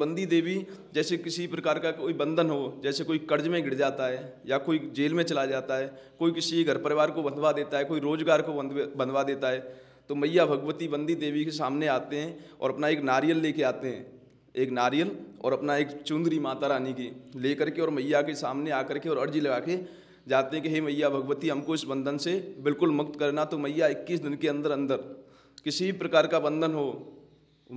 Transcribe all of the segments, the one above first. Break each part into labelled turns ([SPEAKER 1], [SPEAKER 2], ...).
[SPEAKER 1] बंदी देवी जैसे किसी प्रकार का कोई बंधन हो जैसे कोई कर्ज में गिर जाता है या कोई जेल में चला जाता है कोई किसी घर परिवार को बंधवा देता है कोई रोजगार को बंधवा देता है तो मैया भगवती बंदी देवी के सामने आते हैं और अपना एक नारियल लेके आते हैं एक नारियल और अपना एक चुंदरी माता रानी की ले करके और मैया के सामने आकर के और अर्जी लगा के जाते हैं कि हे मैया भगवती हमको इस बंधन से बिल्कुल मुक्त करना तो मैया इक्कीस दिन के अंदर अंदर किसी प्रकार का बंधन हो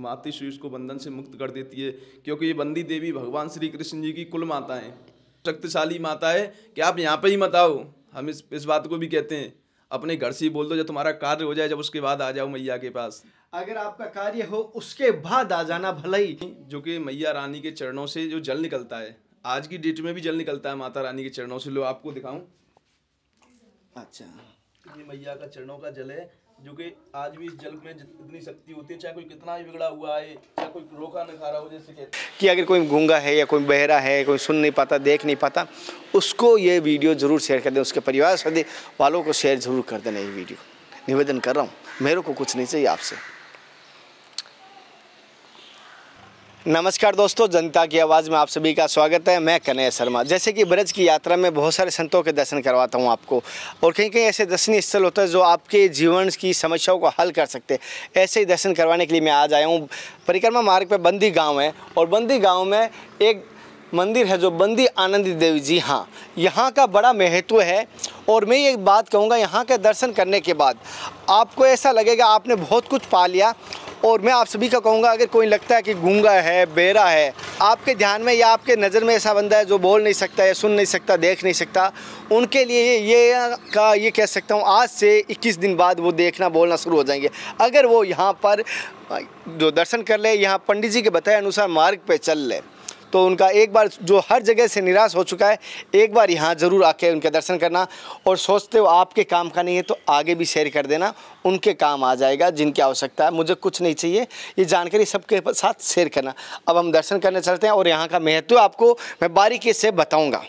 [SPEAKER 1] मातृ शीर्ष उसको बंधन से मुक्त कर देती है क्योंकि ये बंदी देवी भगवान श्री कृष्ण जी की कुल माता है शक्तिशाली माता है कि आप यहाँ पे ही मत आओ हम इस इस बात को भी कहते हैं अपने घर से ही बोल दो जब तुम्हारा कार्य हो जाए जब उसके बाद आ जाओ मैया के पास अगर आपका कार्य हो उसके बाद आ जाना भला ही जो कि मैया रानी के चरणों से जो जल निकलता है आज की डेट में भी जल निकलता है माता रानी के चरणों से लो आपको दिखाऊं अच्छा ये मैया का चरणों का जल है जो कि आज भी इस जल में जितनी शक्ति होती है चाहे कोई कितना ही बिगड़ा हुआ है चाहे कोई रोका नहीं खा रहा हो जैसे कहते
[SPEAKER 2] कि अगर कोई गूंगा है या कोई बहरा है कोई सुन नहीं पाता देख नहीं पाता उसको ये वीडियो ज़रूर शेयर कर दें उसके परिवार से वालों को शेयर ज़रूर कर देना ये वीडियो निवेदन कर रहा हूँ मेरे को कुछ नहीं चाहिए आपसे नमस्कार दोस्तों जनता की आवाज़ में आप सभी का स्वागत है मैं कन्हैया शर्मा जैसे कि ब्रज की यात्रा में बहुत सारे संतों के दर्शन करवाता हूँ आपको और कहीं कहीं ऐसे दर्शनीय स्थल होते हैं जो आपके जीवन की समस्याओं को हल कर सकते हैं ऐसे ही दर्शन करवाने के लिए मैं आज आया हूँ परिक्रमा मार्ग पर बंदी गाँव है और बंदी गाँव में एक मंदिर है जो बंदी आनंदी देवी जी हाँ यहाँ का बड़ा महत्व है और मैं ये बात कहूँगा यहाँ के दर्शन करने के बाद आपको ऐसा लगेगा आपने बहुत कुछ पा लिया और मैं आप सभी का कहूँगा अगर कोई लगता है कि गूंगा है बेरा है आपके ध्यान में या आपके नज़र में ऐसा बंदा है जो बोल नहीं सकता या सुन नहीं सकता देख नहीं सकता उनके लिए ये का ये कह सकता हूँ आज से 21 दिन बाद वो देखना बोलना शुरू हो जाएंगे अगर वो यहाँ पर जो दर्शन कर ले यहाँ पंडित जी के बताए अनुसार मार्ग पर चल ले तो उनका एक बार जो हर जगह से निराश हो चुका है एक बार यहाँ ज़रूर आके उनके दर्शन करना और सोचते हो आपके काम का नहीं है तो आगे भी शेयर कर देना उनके काम आ जाएगा जिनकी आवश्यकता है मुझे कुछ नहीं चाहिए ये जानकारी सबके साथ शेयर करना अब हम दर्शन करने चलते हैं और यहाँ का महत्व आपको मैं बारीकी से बताऊँगा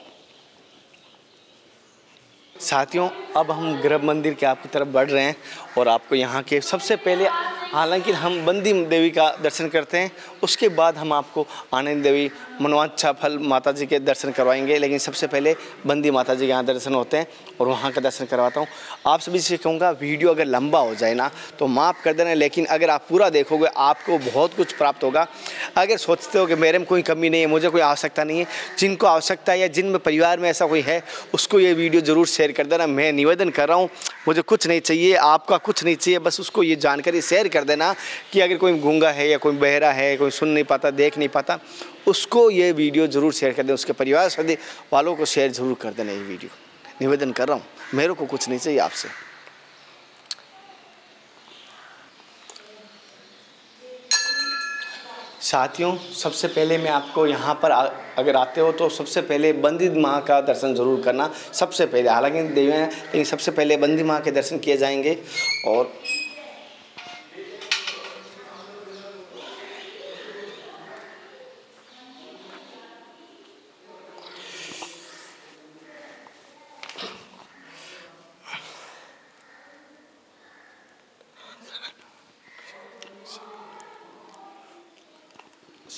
[SPEAKER 2] साथियों अब हम गर्भ मंदिर के आपकी तरफ बढ़ रहे हैं और आपको यहाँ के सबसे पहले हालांकि हम बंदी देवी का दर्शन करते हैं उसके बाद हम आपको आनंद देवी मनोवांचा फल माता जी के दर्शन करवाएंगे लेकिन सबसे पहले बंदी माता जी के यहाँ दर्शन होते हैं और वहाँ का दर्शन करवाता हूँ आप सभी से कहूँगा वीडियो अगर लंबा हो जाए ना तो माफ़ कर देना लेकिन अगर आप पूरा देखोगे आपको बहुत कुछ प्राप्त होगा अगर सोचते हो कि मेरे में कोई कमी नहीं है मुझे कोई आवश्यकता नहीं है जिनको आवश्यकता है या जिन में परिवार में ऐसा कोई है उसको ये वीडियो ज़रूर शेयर कर देना मैं निवेदन कर रहा हूँ मुझे कुछ नहीं चाहिए आपका कुछ नहीं चाहिए बस उसको ये जानकारी शेयर कर देना कि अगर कोई गूंगा है या कोई बहरा है कोई सुन नहीं पाता देख नहीं पाता उसको ये वीडियो ज़रूर शेयर कर दें उसके परिवार वालों को शेयर ज़रूर कर देना ये वीडियो निवेदन कर रहा हूँ मेरे को कुछ नहीं चाहिए आपसे साथियों सबसे पहले मैं आपको यहाँ पर आ, अगर आते हो तो सबसे पहले बंदी माँ का दर्शन ज़रूर करना सबसे पहले हालांकि देवी हैं लेकिन सबसे पहले बंदी माँ के दर्शन किए जाएंगे और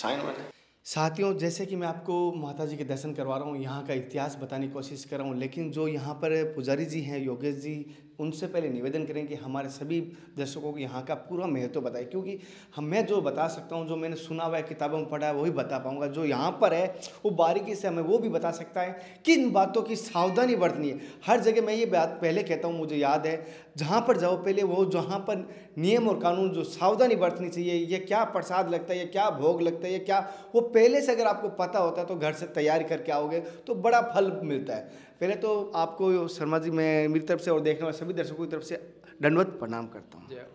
[SPEAKER 2] साइन होने साथियों जैसे कि मैं आपको माता जी के दर्शन करवा रहा हूँ यहाँ का इतिहास बताने की कोशिश कर रहा हूँ लेकिन जो यहाँ पर पुजारी जी हैं योगेश जी उनसे पहले निवेदन करें कि हमारे सभी दर्शकों को यहाँ का पूरा महत्व बताएं क्योंकि हम मैं जो बता सकता हूँ जो मैंने सुना हुआ है किताबों में पढ़ा है वही बता पाऊँगा जो यहाँ पर है वो बारीकी से हमें वो भी बता सकता है किन बातों की सावधानी बरतनी है हर जगह मैं ये बात पहले कहता हूँ मुझे याद है जहाँ पर जाओ पहले वो जहाँ पर नियम और कानून जो सावधानी बरतनी चाहिए यह क्या प्रसाद लगता है या क्या भोग लगता है या क्या वो पहले से अगर आपको पता होता है तो घर से तैयारी करके आओगे तो बड़ा फल मिलता है पहले तो आपको शर्मा जी मैं मेरी तरफ से और देखने वाले सभी दर्शकों की तरफ से दंडवत प्रणाम करता हूँ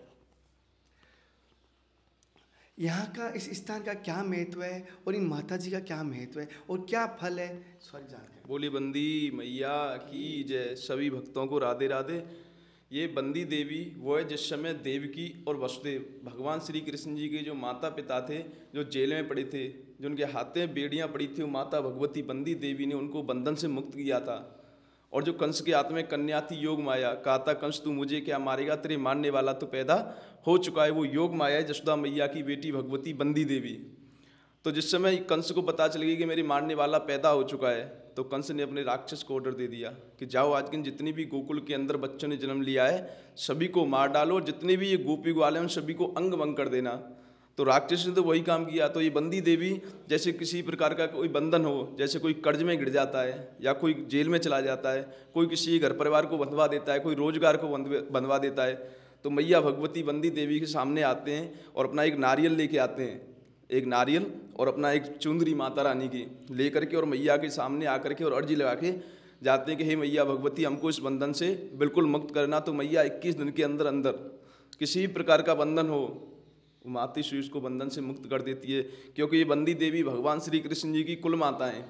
[SPEAKER 2] यहाँ का इस स्थान का क्या महत्व है और इन माता जी का क्या महत्व है और क्या फल है स्वर्ग जानकारी
[SPEAKER 1] बोली बंदी मैया की जय सभी भक्तों को राधे राधे ये बंदी देवी वो है जिस समय देवकी और वसुदेव भगवान श्री कृष्ण जी के जो माता पिता थे जो जेल में पड़े थे जो उनके हाथ में बेड़ियाँ पड़ी थी माता भगवती बंदी देवी ने उनको बंधन से मुक्त किया था और जो कंस के हाथ में कन्या थी योग माया कहा था कंस तू मुझे क्या मारेगा तेरे मानने वाला तो पैदा हो चुका है वो योग माया है जसुदा मैया की बेटी भगवती बंदी देवी तो जिस समय कंस को पता चल गई कि मेरे मारने वाला पैदा हो चुका है तो कंस ने अपने राक्षस को ऑर्डर दे दिया कि जाओ आज दिन जितनी भी गोकुल के अंदर बच्चों ने जन्म लिया है सभी को मार डालो जितने भी ये गोपी ग्वाले हैं उन सभी को अंग भंग कर देना तो राक्षस ने तो वही काम किया तो ये बंदी देवी जैसे किसी प्रकार का कोई बंधन हो जैसे कोई कर्ज में गिर जाता है या कोई जेल में चला जाता है कोई किसी घर परिवार को बंधवा देता है कोई रोजगार को बंधवा देता है तो मैया भगवती बंदी देवी के सामने आते हैं और अपना एक नारियल लेके आते हैं एक नारियल और अपना एक चुंदरी माता रानी की लेकर के और मैया के सामने आकर के और अर्जी लगा के जाते हैं कि हे मैया भगवती हमको इस बंधन से बिल्कुल मुक्त करना तो मैया 21 दिन के अंदर अंदर किसी प्रकार का बंधन हो उमाती श्री को बंधन से मुक्त कर देती है क्योंकि ये बंदी देवी भगवान श्री कृष्ण जी की कुल माता हैं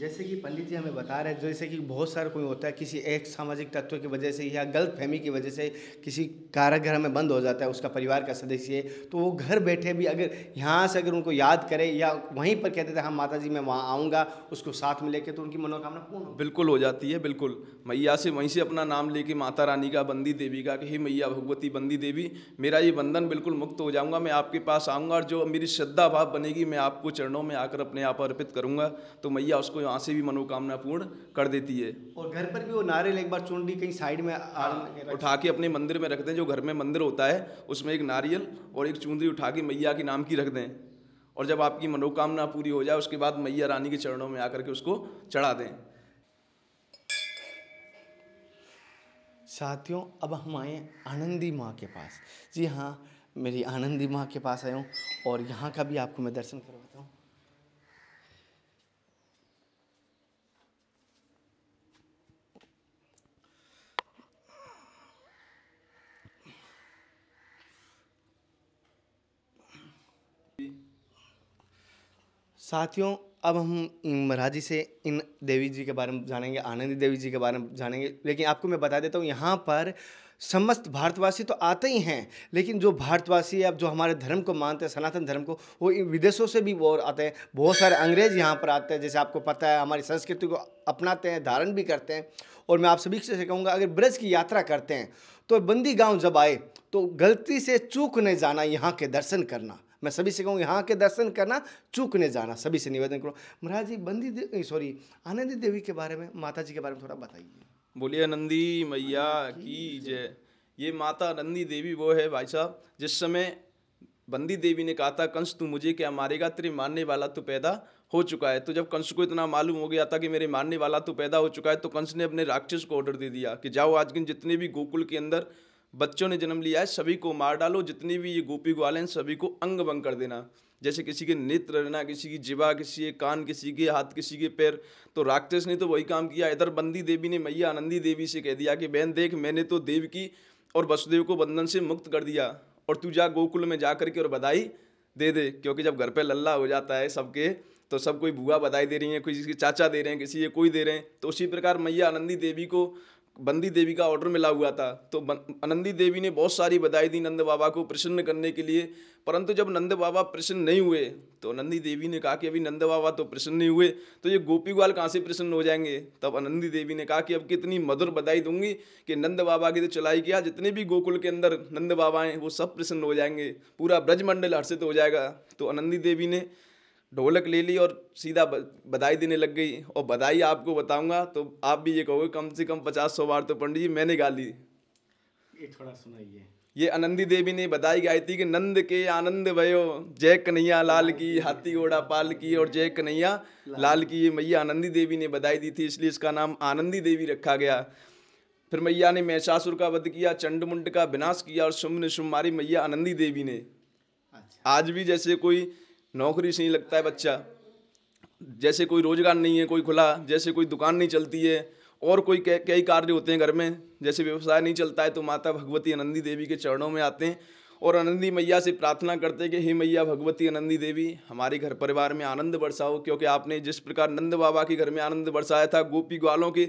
[SPEAKER 2] जैसे कि पंडित जी हमें बता रहे हैं जैसे कि बहुत सारा कोई होता है किसी एक सामाजिक तत्व की वजह से या गलत फहमी की वजह से किसी कारागृह में बंद हो जाता है उसका परिवार का सदस्य तो वो घर बैठे भी अगर यहाँ से अगर उनको याद करे या वहीं पर कहते थे हम हाँ, माता जी मैं वहाँ आऊँगा उसको साथ में लेके तो उनकी मनोकामना
[SPEAKER 1] पूर्ण बिल्कुल हो जाती है बिल्कुल मैया से वहीं से अपना नाम लेके माता रानी का बंदी देवी का कि हे मैया भगवती बंदी देवी मेरा ये बंधन बिल्कुल मुक्त हो जाऊँगा मैं आपके पास आऊँगा और जो मेरी श्रद्धा भाव बनेगी मैं आपको चरणों में आकर अपने आप अर्पित करूँगा तो मैया उसको उसको यहाँ से भी मनोकामना पूर्ण कर देती है
[SPEAKER 2] और घर पर भी वो नारियल एक बार चुनरी कहीं साइड में आ,
[SPEAKER 1] हाँ, उठा के अपने मंदिर में रख दें जो घर में मंदिर होता है उसमें एक नारियल और एक चुनरी उठा के मैया के नाम की रख दें और जब आपकी मनोकामना पूरी हो जाए उसके बाद मैया रानी के चरणों में आकर के उसको चढ़ा दें
[SPEAKER 2] साथियों अब हम आए आनंदी माँ के पास जी हाँ मेरी आनंदी माँ के पास आया हूँ और यहाँ का भी आपको मैं दर्शन करवाता हूँ साथियों अब हम महाराज जी से इन देवी जी के बारे में जानेंगे आनंदी देवी जी के बारे में जानेंगे लेकिन आपको मैं बता देता हूँ यहाँ पर समस्त भारतवासी तो आते ही हैं लेकिन जो भारतवासी अब जो हमारे धर्म को मानते हैं सनातन धर्म को वो विदेशों से भी वो आते हैं बहुत सारे अंग्रेज यहाँ पर आते हैं जैसे आपको पता है हमारी संस्कृति को अपनाते हैं धारण भी करते हैं और मैं आप सभी से कहूँगा अगर ब्रज की यात्रा करते हैं तो बंदी गाँव जब आए तो गलती से चूक नहीं जाना यहाँ के दर्शन करना मैं सभी से कहूँगी हाँ के दर्शन करना चूकने जाना सभी से निवेदन करो महाराज जी बंदी सॉरी आनंदी देवी के बारे में माता जी के बारे में थोड़ा बताइए
[SPEAKER 1] बोलिए आनंदी मैया की जय ये माता नंदी देवी वो है भाई साहब जिस समय बंदी देवी ने कहा था कंस तू मुझे क्या मारेगा तेरे मारने वाला तो पैदा हो चुका है तो जब कंस को इतना मालूम हो गया था कि मेरे मारने वाला तो पैदा हो चुका है तो कंस ने अपने राक्षस को ऑर्डर दे दिया कि जाओ आज दिन जितने भी गोकुल के अंदर बच्चों ने जन्म लिया है सभी को मार डालो जितनी भी ये गोपी ग्वाल हैं सभी को अंग भंग कर देना जैसे किसी के नेत्र रहना किसी की जिबा किसी के कान किसी के हाथ किसी के पैर तो राक्षस ने तो वही काम किया इधर बंदी देवी ने मैया आनंदी देवी से कह दिया कि बहन देख मैंने तो देव की और वसुदेव को बंधन से मुक्त कर दिया और तू जा गोकुल में जा कर के और बधाई दे दे क्योंकि जब घर पर लल्ला हो जाता है सबके तो सब कोई बुआ बधाई दे रही है किसी के चाचा दे रहे हैं किसी के कोई दे रहे हैं तो उसी प्रकार मैया आनंदी देवी को बंदी देवी का ऑर्डर मिला हुआ था तो आनंदी देवी ने बहुत सारी बधाई दी नंद बाबा को प्रसन्न करने के लिए परंतु जब नंद बाबा प्रसन्न नहीं हुए तो आनंदी देवी ने कहा कि अभी नंद बाबा तो प्रसन्न नहीं हुए तो ये गोपी ग्वाल कहाँ से प्रसन्न हो जाएंगे तब आनंदी देवी ने कहा कि अब कितनी मधुर बधाई दूंगी कि नंद बाबा की तो चलाई गया हाँ, जितने भी गोकुल के अंदर नंद बाबा हैं वो सब प्रसन्न हो जाएंगे पूरा ब्रजमंडल हर्षित हो जाएगा तो आनंदी देवी ने ढोलक ले ली और सीधा बधाई देने लग गई और बधाई आपको बताऊंगा तो आप भी ये कहोगे कम से कम पचास सौ बार तो पंडित जी मैंने गा ली
[SPEAKER 2] ये थोड़ा सुनाइए
[SPEAKER 1] ये आनंदी देवी ने बधाई गाई थी कि नंद के आनंद भयो जय कन्हैया लाल की हाथी घोड़ा पाल की और जय कन्हैया लाल की ये मैया आनंदी देवी ने बधाई दी थी इसलिए इसका नाम आनंदी देवी रखा गया फिर मैया ने महसासुर का वध किया चंडमुंड का विनाश किया और शुम्भ ने मारी मैया आनंदी देवी ने अच्छा। आज भी जैसे कोई नौकरी से ही लगता है बच्चा जैसे कोई रोज़गार नहीं है कोई खुला जैसे कोई दुकान नहीं चलती है और कोई कई कार्य होते हैं घर में जैसे व्यवसाय नहीं चलता है तो माता भगवती आनंदी देवी के चरणों में आते हैं और आनंदी मैया से प्रार्थना करते हैं कि हे मैया भगवती आनंदी देवी हमारे घर परिवार में आनंद बरसाओ क्योंकि आपने जिस प्रकार नंद बाबा के घर में आनंद बरसाया था गोपी ग्वालों के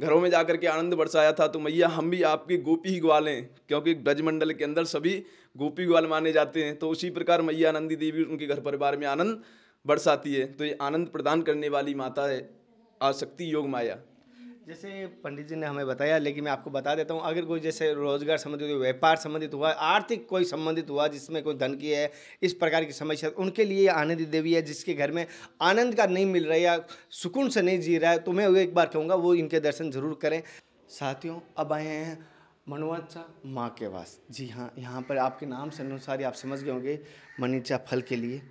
[SPEAKER 1] घरों में जाकर के आनंद बरसाया था तो मैया हम भी आपके गोपी ही ग्वालें क्योंकि ब्रजमंडल के अंदर सभी गोपी ग्वाल माने जाते हैं तो उसी प्रकार मैया आनंदी देवी उनके घर परिवार में आनंद बरसाती है तो ये आनंद प्रदान करने वाली माता है आसक्ति योग माया
[SPEAKER 2] जैसे पंडित जी ने हमें बताया लेकिन मैं आपको बता देता हूँ अगर कोई जैसे रोजगार संबंधित हुआ व्यापार संबंधित हुआ आर्थिक कोई संबंधित हुआ जिसमें कोई धन की है इस प्रकार की समस्या उनके लिए आनंदी देवी है जिसके घर में आनंद का नहीं मिल रहा या सुकून से नहीं जी रहा है तो मैं एक बार कहूँगा वो इनके दर्शन जरूर करें साथियों अब आए हैं मनोवाचा माँ के वास जी हाँ यहाँ पर आपके नाम से अनुसार आप समझ गए होंगे मनीचा फल के लिए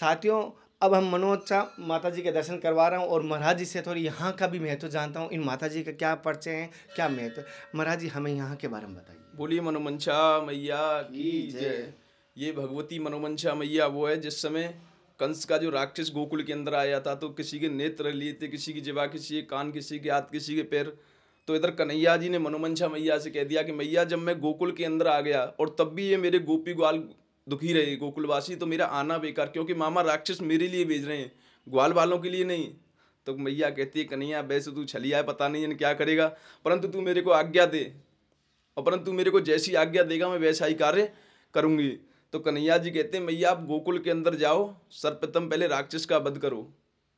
[SPEAKER 2] साथियों अब हम मनोचा माता जी के दर्शन करवा रहा हूँ और महाराज जी से थोड़ी यहाँ का भी महत्व जानता हूँ इन माता जी का क्या परिचय है क्या महत्व महाराज जी हमें यहाँ के बारे में बताइए
[SPEAKER 1] बोलिए मनोमंशा मैया की जय ये भगवती मनोमंशा मैया वो है जिस समय कंस का जो राक्षस गोकुल के अंदर आया था तो किसी के नेत्र लिए थे किसी की जिवा किसी के कान किसी के हाथ किसी के पैर तो इधर कन्हैया जी ने मनोमंशा मैया से कह दिया कि मैया जब मैं गोकुल के अंदर आ गया और तब भी ये मेरे गोपी ग्वाल दुखी रहे गोकुलवासी तो मेरा आना बेकार क्योंकि मामा राक्षस मेरे लिए भेज रहे हैं ग्वाल वालों के लिए नहीं तो मैया कहती है कन्हैया वैसे तू छलिया है पता नहीं क्या करेगा परंतु तू मेरे को आज्ञा दे और परंतु मेरे को जैसी आज्ञा देगा मैं वैसा ही कार्य करूँगी तो कन्हैया जी कहते हैं मैया आप गोकुल के अंदर जाओ सर्वप्रथम पहले राक्षस का वध करो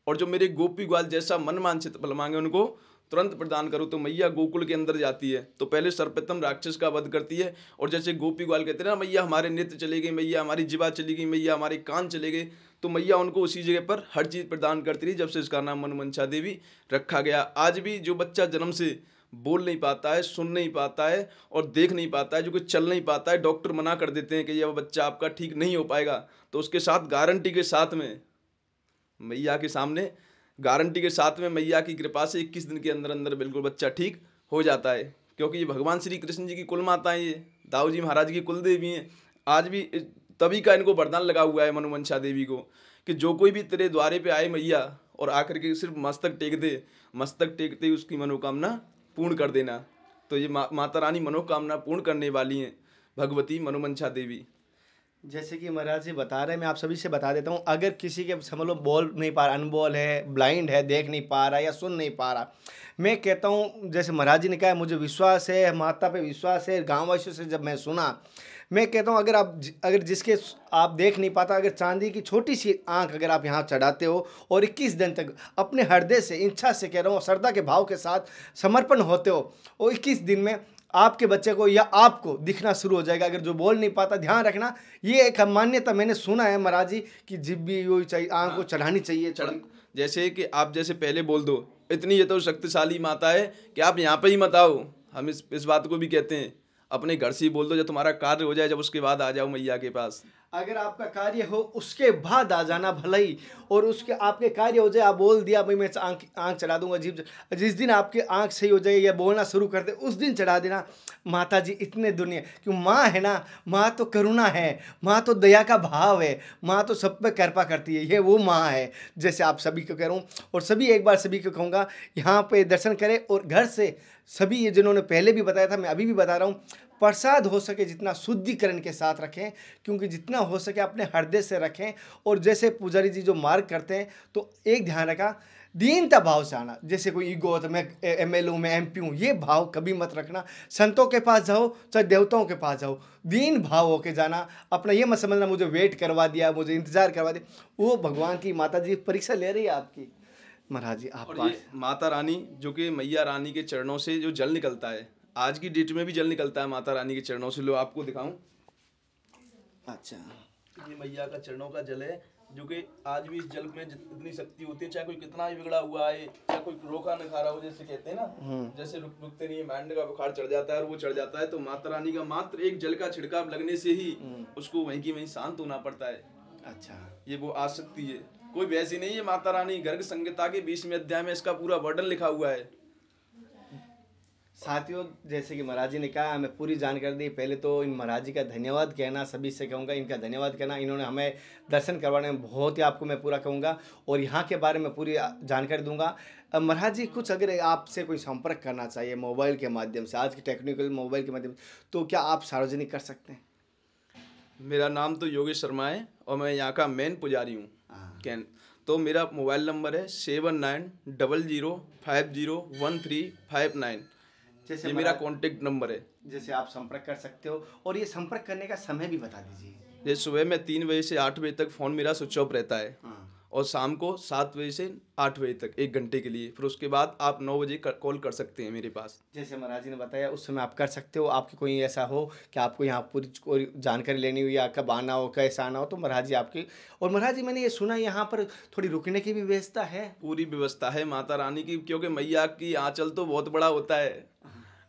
[SPEAKER 1] और जो मेरे गोपी ग्वाल जैसा मन मानसित फल मांगे उनको तुरंत प्रदान करो तो मैया गोकुल के अंदर जाती है तो पहले सर्वप्रथम राक्षस का वध करती है और जैसे गोपी ग्वाल कहते हैं ना मैया हमारे नृत्य चले गई मैया हमारी जीवा चली गई मैया हमारे कान चले गए तो मैया उनको उसी जगह पर हर चीज़ प्रदान करती रही जब से इसका नाम मनमंशा देवी रखा गया आज भी जो बच्चा जन्म से बोल नहीं पाता है सुन नहीं पाता है और देख नहीं पाता है जो कुछ चल नहीं पाता है डॉक्टर मना कर देते हैं कि यह बच्चा आपका ठीक नहीं हो पाएगा तो उसके साथ गारंटी के साथ में मैया के सामने गारंटी के साथ में मैया की कृपा से इक्कीस दिन के अंदर अंदर बिल्कुल बच्चा ठीक हो जाता है क्योंकि ये भगवान श्री कृष्ण जी की कुल माता है ये दाऊ जी महाराज की कुल देवी हैं आज भी तभी का इनको वरदान लगा हुआ है मनुमंशा देवी को कि जो कोई भी तेरे द्वारे पे आए मैया और आकर के सिर्फ मस्तक टेक दे मस्तक टेकते ही उसकी मनोकामना पूर्ण कर देना तो ये मा, माता रानी मनोकामना पूर्ण करने वाली हैं भगवती मनुमंशा देवी
[SPEAKER 2] जैसे कि महाराज जी बता रहे हैं मैं आप सभी से बता देता हूँ अगर किसी के समझ मतलब लो बोल नहीं पा रहा अनबोल है ब्लाइंड है देख नहीं पा रहा या सुन नहीं पा रहा मैं कहता हूँ जैसे महाराज जी ने कहा मुझे विश्वास है माता पे विश्वास है गाँव वासियों से जब मैं सुना मैं कहता हूँ अगर आप अगर जिसके आप देख नहीं पाता अगर चांदी की छोटी सी आँख अगर आप यहाँ चढ़ाते हो और इक्कीस दिन तक अपने हृदय से इच्छा से कह रहा हूँ श्रद्धा के भाव के साथ समर्पण होते हो और इक्कीस दिन में आपके बच्चे को या आपको दिखना शुरू हो जाएगा अगर जो बोल नहीं पाता ध्यान रखना ये एक मान्यता मैंने सुना है महाराज जी कि जिब भी यो चाहिए आँख को हाँ। चढ़ानी चाहिए चढ़
[SPEAKER 1] जैसे कि आप जैसे पहले बोल दो इतनी ये तो शक्तिशाली माता है कि आप यहाँ पर ही मत आओ हम इस इस बात को भी कहते हैं अपने घर से ही बोल दो जब तुम्हारा कार्य हो जाए जब उसके बाद आ जाओ मैया के पास
[SPEAKER 2] अगर आपका कार्य हो उसके बाद आ जाना भलाई और उसके आपके कार्य हो जाए आप बोल दिया भाई मैं आँख आँख चढ़ा दूंगा जीव जिस दिन आपके आँख सही हो जाए या बोलना शुरू कर दे उस दिन चढ़ा देना माता जी इतने दुनिया क्यों माँ है ना माँ तो करुणा है माँ तो दया का भाव है माँ तो सब पे कृपा करती है ये वो माँ है जैसे आप सभी को कह रहा हूँ और सभी एक बार सभी को कहूँगा यहाँ पर दर्शन करें और घर से सभी ये जिन्होंने पहले भी बताया था मैं अभी भी बता रहा हूँ प्रसाद हो सके जितना शुद्धिकरण के साथ रखें क्योंकि जितना हो सके अपने हृदय से रखें और जैसे पुजारी जी जो मार्ग करते हैं तो एक ध्यान रखा दीनता भाव से आना जैसे कोई ईगो होता तो मैं एम एल हूँ मैं एम पी हूँ ये भाव कभी मत रखना संतों के पास जाओ चाहे देवताओं के पास जाओ दीन भाव होके जाना अपना ये मत समझना मुझे वेट करवा दिया मुझे इंतजार करवा दिया वो भगवान की माता जी परीक्षा ले रही है आपकी महाराज जी आप
[SPEAKER 1] माता रानी जो कि मैया रानी के चरणों से जो जल निकलता है आज की डेट में भी जल निकलता है माता रानी के चरणों से लो आपको दिखाऊं अच्छा ये मैया का चरणों का जल है जो कि आज भी इस जल में इतनी शक्ति होती है चाहे कोई कितना ही बिगड़ा हुआ है चाहे कोई रोका न खा रहा हो जैसे कहते हैं ना हम्म। जैसे रुक रुकते नहीं माइंड का बुखार चढ़ जाता है और वो चढ़ जाता है तो माता रानी का मात्र एक जल का छिड़काव लगने से ही हम्म। उसको वहीं की वहीं शांत होना पड़ता है अच्छा ये वो आ सकती है कोई वैसी नहीं है माता रानी गर्ग संगीता के बीच में अध्याय में इसका पूरा वर्णन लिखा हुआ है
[SPEAKER 2] साथियों जैसे कि महाराजी ने कहा हमें पूरी जानकारी दी पहले तो इन महाराजी का धन्यवाद कहना सभी से कहूँगा इनका धन्यवाद कहना इन्होंने हमें दर्शन करवाने में बहुत ही आपको मैं पूरा कहूँगा और यहाँ के बारे में पूरी जानकारी दूंगा महाराज जी कुछ अगर आपसे कोई संपर्क करना चाहिए मोबाइल के माध्यम से आज के टेक्निकल मोबाइल के माध्यम से तो क्या आप सार्वजनिक कर सकते हैं
[SPEAKER 1] मेरा नाम तो योगेश शर्मा है और मैं यहाँ का मेन पुजारी हूँ हाँ। कैन तो मेरा मोबाइल नंबर है seven nine double zero five zero one three five nine जैसे ये मेरा कॉन्टेक्ट नंबर है
[SPEAKER 2] जैसे आप संपर्क कर सकते हो और ये संपर्क करने का समय भी बता दीजिए
[SPEAKER 1] जैसे सुबह में तीन बजे से आठ बजे तक फ़ोन मेरा स्विच ऑफ रहता है हाँ। और शाम को सात बजे से आठ बजे तक एक घंटे के लिए फिर उसके बाद आप नौ बजे कॉल कर सकते हैं मेरे पास
[SPEAKER 2] जैसे महाराज जी ने बताया उस समय आप कर सकते हो आपकी कोई ऐसा हो कि आपको यहाँ पूरी कोई जानकारी लेनी हुई या कब आना हो कैसे
[SPEAKER 1] आना हो तो महाराज जी आपकी और महाराज जी मैंने ये सुना यहाँ पर थोड़ी रुकने की भी व्यवस्था है पूरी व्यवस्था है माता रानी की क्योंकि मैया की आँचल तो बहुत बड़ा होता है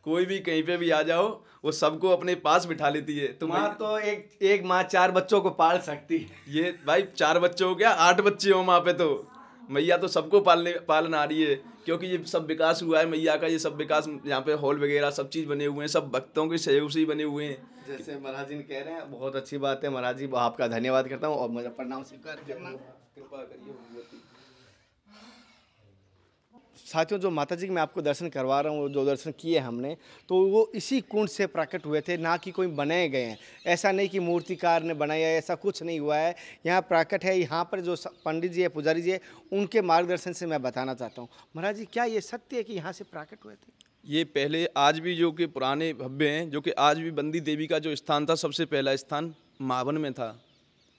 [SPEAKER 1] कोई भी कहीं पे भी आ जाओ वो सबको अपने पास बिठा लेती है तो माँ तो एक एक माँ चार बच्चों को पाल सकती है ये भाई चार बच्चे हो गया आठ बच्चे हो माँ पे तो मैया तो सबको पालने पालन आ रही है क्योंकि ये सब विकास हुआ है मैया का ये सब विकास यहाँ पे हॉल वगैरह सब चीज़ बने हुए हैं सब भक्तों के सहयोग से ही बने हुए हैं
[SPEAKER 2] जैसे महाराज जी कह रहे हैं बहुत अच्छी बात है महाराज जी आपका धन्यवाद करता हूँ और मुझे प्रणाम स्वीकार कृपा करिए साथियों जो माता जी के मैं आपको दर्शन करवा रहा हूँ जो दर्शन किए हमने तो वो इसी कुंड से प्रकट हुए थे ना कि कोई बनाए गए हैं ऐसा नहीं कि मूर्तिकार ने बनाया ऐसा कुछ नहीं हुआ है यहाँ प्रकट है यहाँ पर जो पंडित जी है पुजारी जी है उनके मार्गदर्शन से मैं बताना चाहता हूँ महाराज जी क्या ये सत्य है कि यहाँ से प्रकट हुए थे
[SPEAKER 1] ये पहले आज भी जो कि पुराने भव्य हैं जो कि आज भी बंदी देवी का जो स्थान था सबसे पहला स्थान मावन में था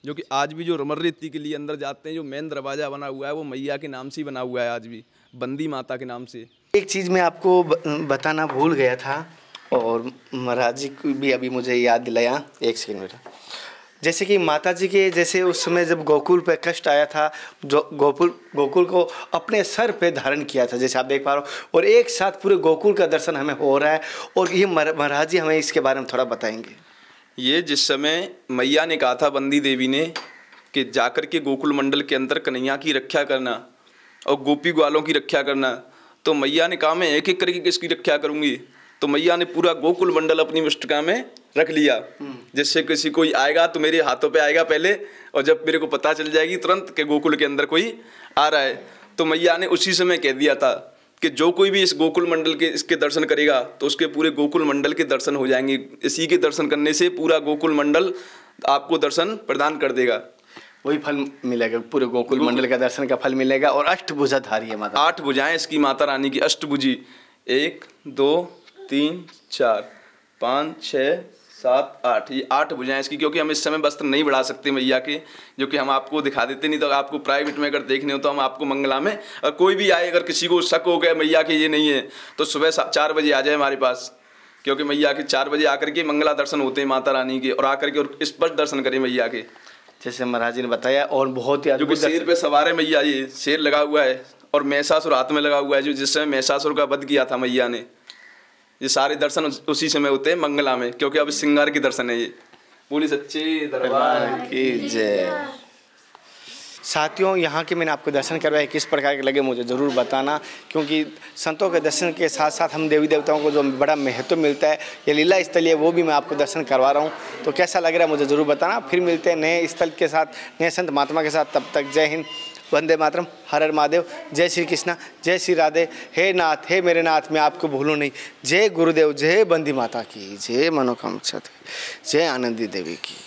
[SPEAKER 1] जो कि आज भी जो रेती के लिए अंदर जाते हैं जो मेन दरवाज़ा बना हुआ है वो मैया के नाम से ही बना हुआ है आज भी बंदी माता के नाम से
[SPEAKER 2] एक चीज़ मैं आपको बताना भूल गया था और महाराज जी को भी अभी मुझे याद दिलाया एक सेकेंड मेरा जैसे कि माता जी के जैसे उस समय जब गोकुल पर कष्ट आया था जो गोकुल गोकुल को अपने सर पे धारण किया था जैसे आप देख पा रहे हो और एक साथ पूरे गोकुल का दर्शन हमें हो रहा है और ये महाराज जी हमें इसके बारे में थोड़ा बताएंगे
[SPEAKER 1] ये जिस समय मैया ने कहा था बंदी देवी ने कि जाकर के गोकुल मंडल के अंदर कन्हैया की रक्षा करना और गोपी ग्वालों की रक्षा करना तो मैया ने कहा मैं एक एक करके किसकी रक्षा करूँगी तो मैया ने पूरा गोकुल मंडल अपनी मुष्टिका में रख लिया हम्म। जिससे किसी कोई आएगा तो मेरे हाथों पे आएगा पहले और जब मेरे को पता चल जाएगी तुरंत कि गोकुल के अंदर कोई आ रहा है तो मैया ने उसी समय कह दिया था कि जो कोई भी इस गोकुल मंडल के इसके दर्शन करेगा तो उसके पूरे गोकुल मंडल के दर्शन हो जाएंगे इसी के दर्शन करने से पूरा गोकुल मंडल आपको दर्शन प्रदान कर देगा
[SPEAKER 2] वही फल मिलेगा पूरे गोकुल मंडल का दर्शन का फल मिलेगा और अष्टभुजाधारी है
[SPEAKER 1] माता आठ भुजाएं इसकी माता रानी की अष्टभुजी एक दो तीन चार पाँच छः सात आठ ये आठ भुजाएं इसकी क्योंकि हम इस समय वस्त्र नहीं बढ़ा सकते मैया के जो कि हम आपको दिखा देते नहीं तो आपको प्राइवेट में अगर देखने हो तो हम आपको मंगला में और कोई भी आए अगर किसी को शक हो गया मैया के ये नहीं है तो सुबह चार बजे आ जाए हमारे पास क्योंकि मैया के चार बजे आकर के मंगला दर्शन होते हैं माता रानी के और आकर के और स्पष्ट दर्शन करें मैया के
[SPEAKER 2] जैसे महाराज जी ने बताया और बहुत ही जो कि शेर पे
[SPEAKER 1] सवार है मैया ये शेर लगा हुआ है और महसासुर हाथ में लगा हुआ है जो जिस समय महसासुर का वध किया था मैया ने ये सारे दर्शन उसी समय होते हैं मंगला में क्योंकि अब सिंगार के दर्शन है ये बोली सच्चे दरबार की जय
[SPEAKER 2] साथियों यहाँ के मैंने आपको दर्शन करवाए किस प्रकार के लगे मुझे ज़रूर बताना क्योंकि संतों के दर्शन के साथ साथ हम देवी देवताओं को जो बड़ा महत्व मिलता है ये लीला स्थलीय वो भी मैं आपको दर्शन करवा रहा हूँ तो कैसा लग रहा है मुझे ज़रूर बताना फिर मिलते हैं नए स्थल के साथ नए संत महात्मा के साथ तब तक जय हिंद वंदे मातरम हर हर महादेव जय श्री कृष्णा जय श्री राधे हे नाथ हे मेरे नाथ मैं आपको भूलूँ नहीं जय गुरुदेव जय बंदी माता की जय मनोकाम जय आनंदी देवी की